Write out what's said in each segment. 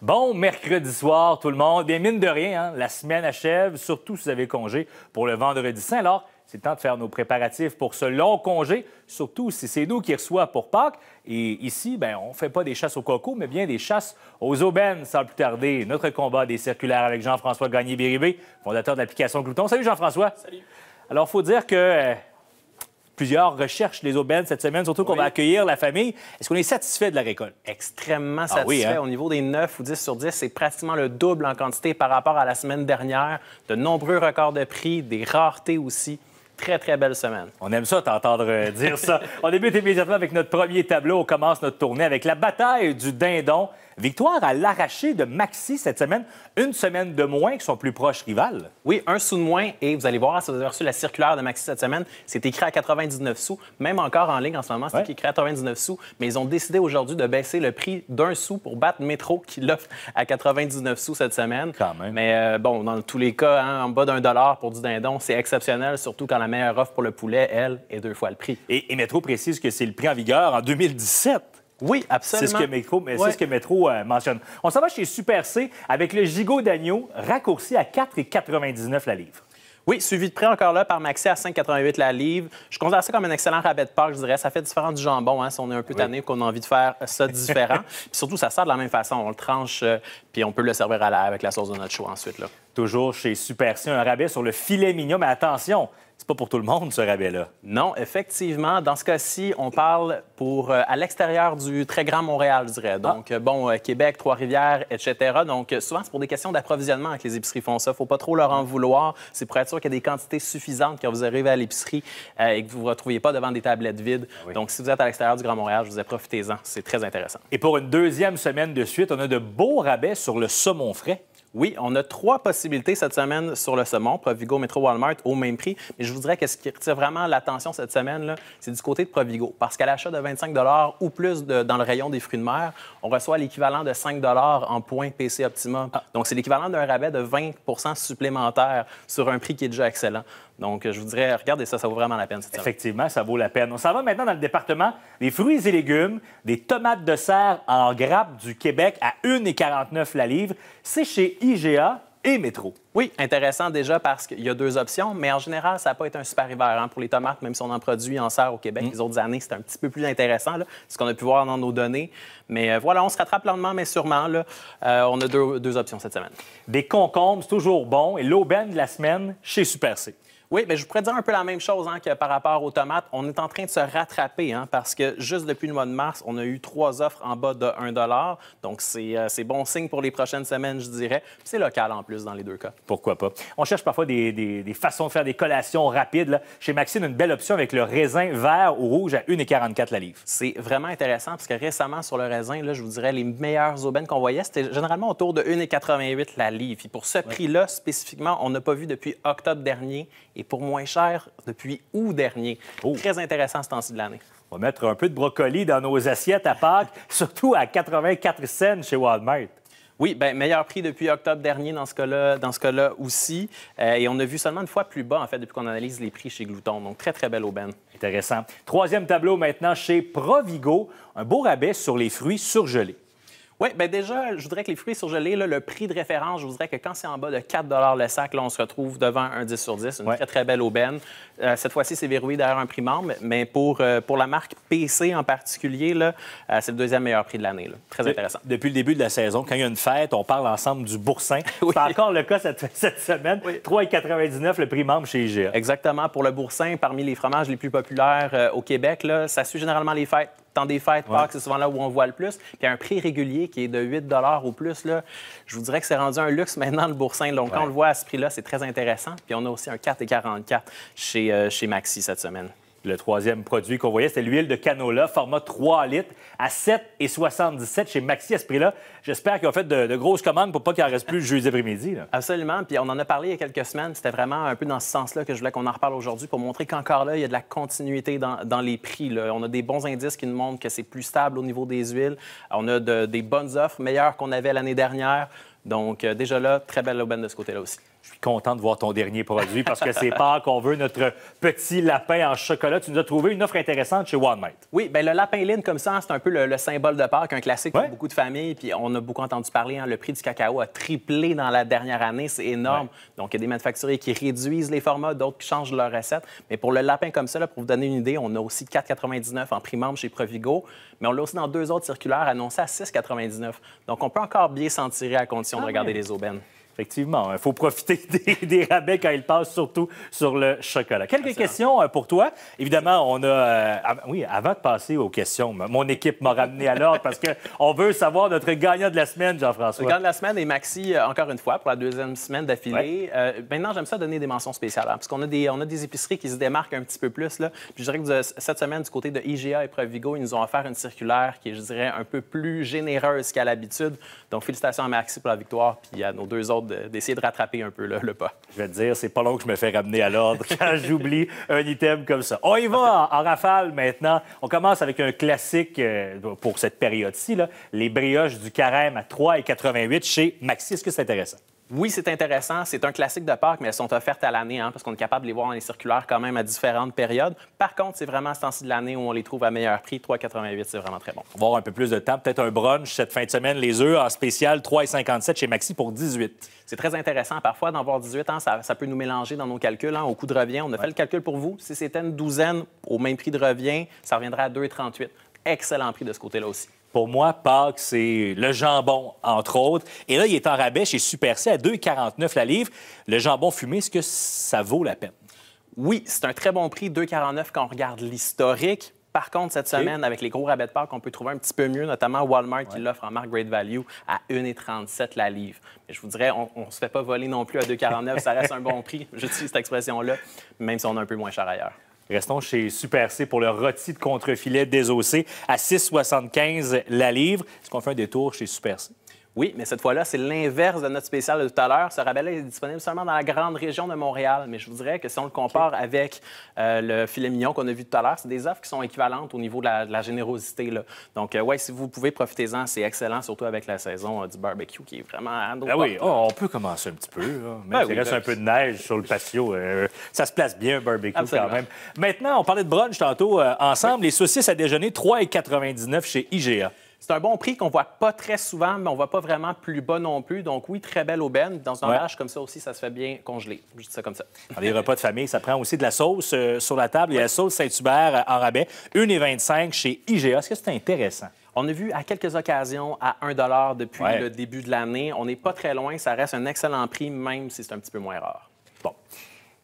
Bon mercredi soir, tout le monde. Des mines de rien, hein, la semaine achève, surtout si vous avez congé pour le vendredi saint. Alors, c'est temps de faire nos préparatifs pour ce long congé, surtout si c'est nous qui reçoit pour Pâques. Et ici, ben, on ne fait pas des chasses au coco, mais bien des chasses aux aubaines, sans plus tarder. Notre combat des circulaires avec Jean-François Gagné-Béribé, fondateur de l'application Glouton. Salut Jean-François. Salut. Alors, il faut dire que euh, plusieurs recherchent les aubaines cette semaine, surtout qu'on va accueillir la famille. Est-ce qu'on est satisfait de la récolte? Extrêmement ah satisfait. Hein? Au niveau des 9 ou 10 sur 10, c'est pratiquement le double en quantité par rapport à la semaine dernière. De nombreux records de prix, des raretés aussi très, très belle semaine. On aime ça, t'entendre euh, dire ça. On débute immédiatement avec notre premier tableau. On commence notre tournée avec la bataille du dindon. Victoire à l'arraché de Maxi cette semaine, une semaine de moins que son plus proche rival. Oui, un sou de moins. Et vous allez voir, si vous avez reçu la circulaire de Maxi cette semaine, c'est écrit à 99 sous. Même encore en ligne en ce moment, c'est écrit à 99 sous. Mais ils ont décidé aujourd'hui de baisser le prix d'un sou pour battre Métro qui l'offre à 99 sous cette semaine. Quand même. Mais euh, bon, dans tous les cas, hein, en bas d'un dollar pour du dindon, c'est exceptionnel, surtout quand la meilleure offre pour le poulet, elle, est deux fois le prix. Et, et Métro précise que c'est le prix en vigueur en 2017. Oui, absolument. C'est ce que Métro, euh, mentionne. On s'en va chez Super C avec le gigot d'agneau raccourci à 4,99 la livre. Oui, suivi de près encore là par Maxi à 5,88 la livre. Je considère ça comme un excellent rabais de part, je dirais. Ça fait différent du jambon, hein, si on est un peu tanné qu'on a envie de faire ça différent. puis surtout, ça sert de la même façon. On le tranche, euh, puis on peut le servir à l'air avec la sauce de notre choix ensuite. Toujours chez Super C, un rabais sur le filet mignon, mais attention, c'est pas pour tout le monde, ce rabais-là. Non, effectivement. Dans ce cas-ci, on parle pour euh, à l'extérieur du très grand Montréal, je dirais. Ah. Donc, euh, bon, euh, Québec, Trois-Rivières, etc. Donc, souvent, c'est pour des questions d'approvisionnement que les épiceries font ça. Il Faut pas trop leur en vouloir. C'est pour être sûr qu'il y a des quantités suffisantes quand vous arrivez à l'épicerie et que vous ne vous retrouviez pas devant des tablettes vides. Ah Donc, si vous êtes à l'extérieur du grand Montréal, je vous ai profitez-en. C'est très intéressant. Et pour une deuxième semaine de suite, on a de beaux rabais sur le saumon frais. Oui, on a trois possibilités cette semaine sur le saumon, Provigo, metro Walmart, au même prix. Mais je vous dirais que ce qui retire vraiment l'attention cette semaine, c'est du côté de Provigo. Parce qu'à l'achat de 25 ou plus dans le rayon des fruits de mer, on reçoit l'équivalent de 5 en points PC Optimum. Ah. Donc, c'est l'équivalent d'un rabais de 20 supplémentaire sur un prix qui est déjà excellent. Donc, je vous dirais, regardez ça, ça vaut vraiment la peine. Effectivement, ça vaut la peine. On s'en va maintenant dans le département des fruits et légumes, des tomates de serre en grappe du Québec à 1,49 la livre. C'est chez IGA et Métro. Oui, intéressant déjà parce qu'il y a deux options, mais en général, ça n'a pas été un super hiver hein, pour les tomates, même si on en produit en serre au Québec. Mm. Les autres années, C'est un petit peu plus intéressant, ce qu'on a pu voir dans nos données. Mais euh, voilà, on se rattrape lentement, mais sûrement. Euh, on a deux, deux options cette semaine. Des concombres, toujours bon. Et l'aubaine de la semaine chez Super C. Oui, mais je pourrais dire un peu la même chose hein, que par rapport aux tomates. On est en train de se rattraper hein, parce que juste depuis le mois de mars, on a eu trois offres en bas de 1 Donc, euh, c'est bon signe pour les prochaines semaines, je dirais. C'est local en plus dans les deux cas. Pourquoi pas? On cherche parfois des, façons de faire des collations rapides. Chez Maxime, une belle option avec le raisin vert ou rouge à 1,44 la livre. C'est vraiment intéressant parce que récemment, sur le raisin, là, je vous dirais, les meilleures aubaines qu'on voyait, c'était généralement autour de 1,88 la livre. Et pour ce prix-là, spécifiquement, on n'a pas vu depuis octobre dernier et pour moins cher depuis août dernier. Oh. Très intéressant ce temps-ci de l'année. On va mettre un peu de brocoli dans nos assiettes à Pâques, surtout à 84 cents chez Walmart. Oui, bien, meilleur prix depuis octobre dernier dans ce cas-là, dans ce cas-là aussi. Euh, et on a vu seulement une fois plus bas, en fait, depuis qu'on analyse les prix chez Glouton. Donc, très, très belle aubaine. Intéressant. Troisième tableau maintenant chez Provigo. Un beau rabais sur les fruits surgelés. Oui, bien déjà, je voudrais que les fruits surgelés, le prix de référence, je voudrais que quand c'est en bas de 4 le sac, là, on se retrouve devant un 10 sur 10, une très, très belle aubaine. Euh, cette fois-ci, c'est verrouillé derrière un prix membre, mais pour, euh, pour la marque PC en particulier, là, euh, c'est le deuxième meilleur prix de l'année. Très intéressant. Depuis le début de la saison, quand il y a une fête, on parle ensemble du boursin. C'est encore le cas cette, semaine. 3,99 le prix membre chez IGA. Exactement. Pour le boursin, parmi les fromages les plus populaires au Québec, là, ça suit généralement les fêtes. Dans des fêtes, c'est souvent là où on voit le plus. Puis un prix régulier qui est de 8 ou plus, là, je vous dirais que c'est rendu un luxe maintenant, le boursin. Donc, quand on le voit à ce prix-là, c'est très intéressant. Puis on a aussi un 4,44 chez, euh, chez Maxi cette semaine. Le troisième produit qu'on voyait, c'était l'huile de canola, format 3 litres, à 7,77 chez Maxi à ce prix-là. J'espère qu'ils ont fait de, grosses commandes pour pas qu'il en reste plus jeudi après-midi. Absolument. Puis on en a parlé il y a quelques semaines. C'était vraiment un peu dans ce sens-là que je voulais qu'on en reparle aujourd'hui pour montrer qu'encore là, il y a de la continuité dans, les prix. On a des bons indices qui nous montrent que c'est plus stable au niveau des huiles. On a des bonnes offres, meilleures qu'on avait l'année dernière. Donc, euh, déjà là, très belle aubaine de ce côté-là aussi. Je suis content de voir ton dernier produit parce que c'est pas qu'on veut notre petit lapin en chocolat. Tu nous as trouvé une offre intéressante chez Mate. Oui, bien le lapin ligne comme ça, c'est un peu le, symbole de Pâques, un classique pour beaucoup de familles. Puis on a beaucoup entendu parler, hein, le prix du cacao a triplé dans la dernière année. C'est énorme. Donc, il y a des manufacturiers qui réduisent les formats, d'autres qui changent leur recette. Mais pour le lapin comme ça, là, pour vous donner une idée, on a aussi 4,99 en prix membre chez Provigo. Mais on l'a aussi dans deux autres circulaires annoncés à 6,99. Donc, on peut encore bien s'en tirer à condition si de ah regarder les aubaines. Effectivement, il hein, faut profiter des, rabais quand ils passent, surtout sur le chocolat. Quelques questions euh, pour toi. Évidemment, on a... Euh, oui, avant de passer aux questions, mon équipe m'a ramené à l'ordre parce qu'on veut savoir notre gagnant de la semaine, Jean-François. Le gagnant de la semaine est Maxi, euh, encore une fois, pour la deuxième semaine d'affilée. maintenant, j'aime ça donner des mentions spéciales hein, parce qu'on a, des, on a des épiceries qui se démarquent un petit peu plus. Là. je dirais que cette semaine, du côté de IGA et Provigo, ils nous ont offert une circulaire qui est, je dirais, un peu plus généreuse qu'à l'habitude. Donc, félicitations à Maxi pour la victoire puis à nos deux autres d'essayer de, rattraper un peu le pas. Je vais te dire, c'est pas long que je me fais ramener à l'ordre quand j'oublie un item comme ça. On y va en, rafale maintenant. On commence avec un classique euh, pour cette période-ci, les brioches du carême à 3,88 chez Maxi. Est-ce que c'est intéressant? oui, c'est intéressant, c'est un classique de parc, mais elles sont offertes à l'année, hein, parce qu'on est capable de les voir dans les circulaires quand même à différentes périodes. Par contre, c'est vraiment ce temps-ci de l'année où on les trouve à meilleur prix. 3,88, c'est vraiment très bon. Voir un peu plus de temps, peut-être un brunch cette fin de semaine, les œufs en spécial 3,57 chez Maxi pour 18. C'est très intéressant parfois d'en voir 18 hein. ans, ça, peut nous mélanger dans nos calculs. Hein. au coût de revient, on a fait le calcul pour vous. Si c'était une douzaine au même prix de revient, ça reviendrait à 2,38. Excellent prix de ce côté-là aussi. Pour moi, Pâques, c'est le jambon, entre autres. Et là, il est en rabais chez Super C à 2,49 la livre. Le jambon fumé, est-ce que ça vaut la peine? Oui, c'est un très bon prix, 2,49 quand on regarde l'historique. Par contre, cette semaine, avec les gros rabais de Pâques, on peut trouver un petit peu mieux, notamment Walmart qui l'offre en marque Great Value à 1,37 la livre. Mais je vous dirais, on ne se fait pas voler non plus à 2,49. ça reste un bon prix. Je J'utilise cette expression-là, même si on est un peu moins cher ailleurs. Restons chez Super C pour le rôti de contrefilet désossé à 6,75 la livre. Est-ce qu'on fait un détour chez Super C? Oui, mais cette fois-là, c'est l'inverse de notre spécial de tout à l'heure. Ce rabais est disponible seulement dans la grande région de Montréal. Mais je vous dirais que si on le compare avec euh, le filet mignon qu'on a vu tout à l'heure, c'est des offres qui sont équivalentes au niveau de la, générosité. Là. Donc, euh, oui, si vous pouvez, profitez-en. C'est excellent, surtout avec la saison euh, du barbecue qui est vraiment à ah oui, oh, on peut commencer un petit peu. Mais ben reste un ben peu de neige sur le patio, ça se place bien un barbecue quand même. Maintenant, on parlait de brunch tantôt ensemble. Les saucisses à déjeuner, 3,99 chez IGA. C'est un bon prix qu'on voit pas très souvent, mais on voit pas vraiment plus bas non plus. Donc oui, très belle aubaine. Dans un ouais. comme ça aussi, ça se fait bien congeler. Je dis ça comme ça. Dans les repas de famille, ça prend aussi de la sauce euh, sur la table. Il y a la sauce Saint-Hubert euh, en rabais, 1,25 chez IGA. Est-ce que c'est intéressant? On a vu à quelques occasions à 1 depuis le début de l'année. On n'est pas très loin. Ça reste un excellent prix, même si c'est un petit peu moins rare. Bon.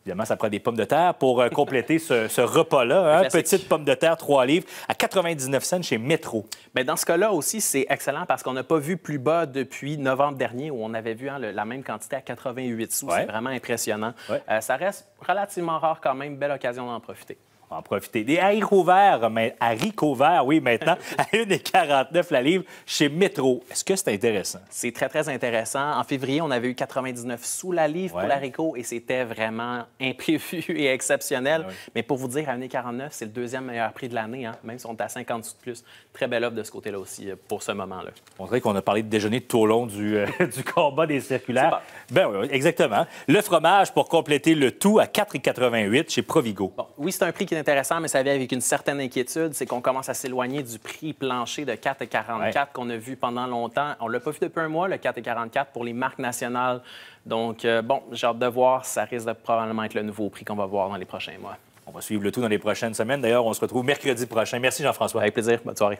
Évidemment, ça prend des pommes de terre pour euh, compléter ce, repas-là. Hein. Petite pomme de terre, 3 livres, à 99 cents chez Metro. Mais ben, dans ce cas-là aussi, c'est excellent parce qu'on n'a pas vu plus bas depuis novembre dernier où on avait vu hein, la même quantité à 88 sous. C'est vraiment impressionnant. Euh, ça reste relativement rare quand même. Belle occasion d'en profiter. On profiter. Des haricots verts, mais haricots verts, oui, maintenant, à 1,49 la livre chez Metro. Est-ce que c'est intéressant? C'est très, très intéressant. En février, on avait eu 99 sous la livre pour l'haricot et c'était vraiment imprévu et exceptionnel. Ah mais pour vous dire, à 1,49, c'est le deuxième meilleur prix de l'année, hein, même si on est à 50 sous de plus. Très belle offre de ce côté-là aussi euh, pour ce moment-là. On dirait qu'on a parlé de déjeuner tout au long du, euh, combat des circulaires. Ben oui, exactement. Le fromage pour compléter le tout à 4,88 chez Provigo. oui, c'est un prix qui intéressant, mais ça vient avec une certaine inquiétude, c'est qu'on commence à s'éloigner du prix plancher de 4,44 qu'on a vu pendant longtemps. On l'a pas vu depuis un mois, le 4,44 pour les marques nationales. Donc, euh, bon, j'ai hâte de voir. Ça risque de probablement être le nouveau prix qu'on va voir dans les prochains mois. On va suivre le tout dans les prochaines semaines. D'ailleurs, on se retrouve mercredi prochain. Merci, Jean-François. Avec plaisir. Bonne soirée.